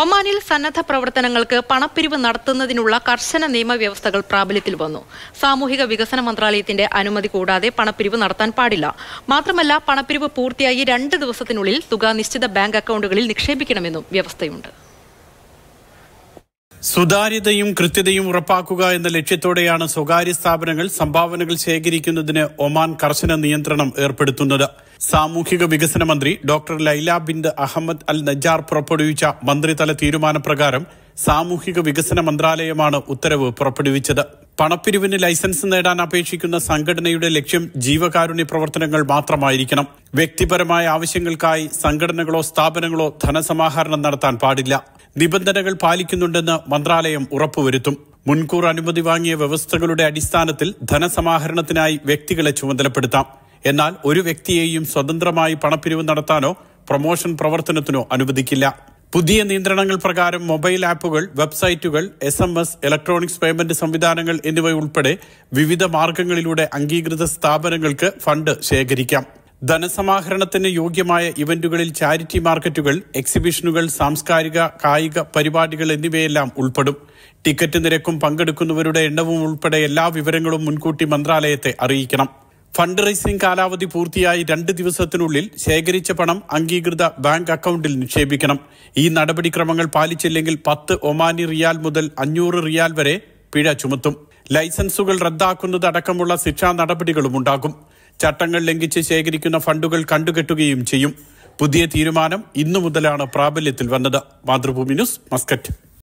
ഒമാനിൽ സന്നദ്ധ പ്രവർത്തനങ്ങൾക്ക് പണപ്പിരിവ് നടത്തുന്നതിനുള്ള കർശന നിയമവ്യവസ്ഥകൾ പ്രാബല്യത്തിൽ വന്നു സാമൂഹിക വികസന മന്ത്രാലയത്തിന്റെ അനുമതി കൂടാതെ പണപ്പിരിവ് നടത്താൻ പാടില്ല മാത്രമല്ല പണപ്പിരിവ് പൂർത്തിയായി രണ്ട് ദിവസത്തിനുള്ളിൽ തുക നിശ്ചിത ബാങ്ക് അക്കൗണ്ടുകളിൽ നിക്ഷേപിക്കണമെന്നും വ്യവസ്ഥയുണ്ട് സുതാര്യതയും കൃത്യതയും ഉറപ്പാക്കുക എന്ന ലക്ഷ്യത്തോടെയാണ് സ്വകാര്യ സ്ഥാപനങ്ങൾ സംഭാവനകൾ ശേഖരിക്കുന്നതിന് ഒമാൻ കർശന നിയന്ത്രണം ഏർപ്പെടുത്തുന്നത് സാമൂഹിക വികസന മന്ത്രി doctor Laila bint Ahmed Al Najjar പുറപ്പെടുവിച്ച മന്ത്രിതല തീരുമാനപ്രകാരം സാമൂഹിക വികസന മന്ത്രാലയമാണ് ഉത്തരവ് പുറപ്പെടുവിച്ചത് പണപ്പിരിവിന് ലൈസൻസ് നേടാൻ അപേക്ഷിക്കുന്ന സംഘടനയുടെ ലക്ഷ്യം ജീവകാരുണ്യ പ്രവർത്തനങ്ങൾ മാത്രമായിരിക്കണം വ്യക്തിപരമായ ആവശ്യങ്ങൾക്കായി സംഘടനകളോ സ്ഥാപനങ്ങളോ ധനസമാഹരണം നടത്താൻ പാടില്ല നിബന്ധനകൾ പാലിക്കുന്നുണ്ടെന്ന് മന്ത്രാലയം ഉറപ്പുവരുത്തും മുൻകൂർ അനുമതി വാങ്ങിയ വ്യവസ്ഥകളുടെ അടിസ്ഥാനത്തിൽ ധനസമാഹരണത്തിനായി വ്യക്തികളെ ചുമതലപ്പെടുത്താം എന്നാൽ ഒരു വ്യക്തിയെയും സ്വതന്ത്രമായി പണപ്പിരിവ് നടത്താനോ പ്രൊമോഷൻ പ്രവർത്തനത്തിനോ അനുവദിക്കില്ല പുതിയ നിയന്ത്രണങ്ങൾ പ്രകാരം മൊബൈൽ ആപ്പുകൾ വെബ്സൈറ്റുകൾ S M S electronics payment സംവിധാനങ്ങൾ എന്നിവയുൾപ്പെടെ വിവിധ മാർഗങ്ങളിലൂടെ അംഗീകൃത സ്ഥാപനങ്ങൾക്ക് ഫണ്ട് ശേഖരിക്കാം ധനസമാഹരണത്തിന് യോഗ്യമായ ഇവന്റുകളിൽ ചാരിറ്റി മാർക്കറ്റുകൾ എക്സിബിഷനുകൾ സാംസ്കാരിക കായിക പരിപാടികൾ എന്നിവയെല്ലാം ഉൾപ്പെടും ടിക്കറ്റ് നിരക്കും പങ്കെടുക്കുന്നവരുടെ എണ്ണവും ഉൾപ്പെടെ എല്ലാ വിവരങ്ങളും മുൻകൂട്ടി മന്ത്രാലയത്തെ അറിയിക്കണം ഫണ്ട് റൈസിംഗ് കാലാവധി പൂർത്തിയായി രണ്ട് ദിവസത്തിനുള്ളിൽ ശേഖരിച്ച പണം അംഗീകൃത ബാങ്ക് അക്കൗണ്ടിൽ നിക്ഷേപിക്കണം ഈ നടപടിക്രമങ്ങൾ പാലിച്ചില്ലെങ്കിൽ പത്ത് ഒമാനി റിയാൽ മുതൽ അഞ്ഞൂറ് റിയാൽ വരെ പിഴ ചുമത്തും ലൈസൻസുകൾ റദ്ദാക്കുന്നതടക്കമുള്ള ശിക്ഷാ നടപടികളും ഉണ്ടാകും ചട്ടങ്ങൾ ലംഘിച്ച് ശേഖരിക്കുന്ന ഫണ്ടുകൾ കണ്ടുകെട്ടുകയും ചെയ്യും പുതിയ തീരുമാനം ഇന്നു മുതലാണ് പ്രാബല്യത്തിൽ വന്നത് മാതൃഭൂമി ന്യൂസ് മസ്കറ്റ്